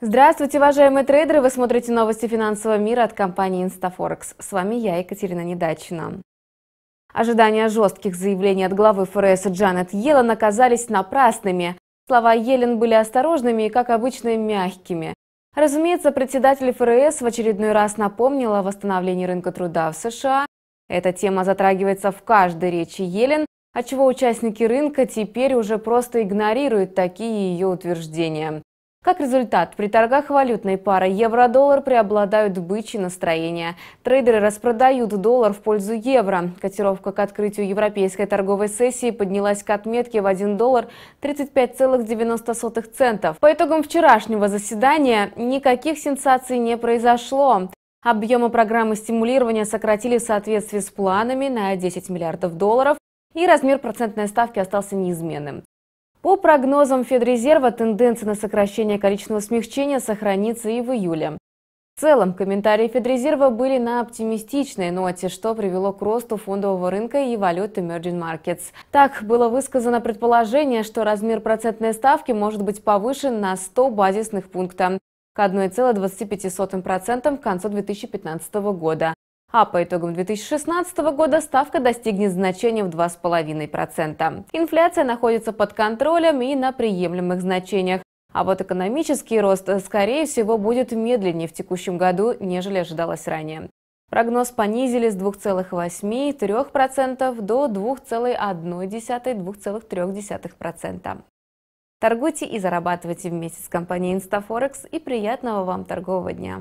Здравствуйте, уважаемые трейдеры! Вы смотрите новости финансового мира от компании InstaForex. С вами я, Екатерина Недачина. Ожидания жестких заявлений от главы ФРС Джанет Йеллен оказались напрасными. Слова Йеллен были осторожными и, как обычно, мягкими. Разумеется, председатель ФРС в очередной раз напомнил о восстановлении рынка труда в США. Эта тема затрагивается в каждой речи Елен, отчего участники рынка теперь уже просто игнорируют такие ее утверждения. Как результат, при торгах валютной пары евро-доллар преобладают бычьи настроения. Трейдеры распродают доллар в пользу евро. Котировка к открытию европейской торговой сессии поднялась к отметке в 1 доллар 35,90 центов. По итогам вчерашнего заседания никаких сенсаций не произошло. Объемы программы стимулирования сократили в соответствии с планами на 10 миллиардов долларов, и размер процентной ставки остался неизменным. По прогнозам Федрезерва, тенденция на сокращение количества смягчения сохранится и в июле. В целом, комментарии Федрезерва были на оптимистичной ноте, что привело к росту фондового рынка и валюты Emerging Markets. Так, было высказано предположение, что размер процентной ставки может быть повышен на 100 базисных пунктов к 1,25% к концу 2015 года. А по итогам 2016 года ставка достигнет значения в 2,5%. Инфляция находится под контролем и на приемлемых значениях. А вот экономический рост, э, скорее всего, будет медленнее в текущем году, нежели ожидалось ранее. Прогноз понизили с 2,8-3% до 2,1-2,3%. Торгуйте и зарабатывайте вместе с компанией InstaForex и приятного вам торгового дня!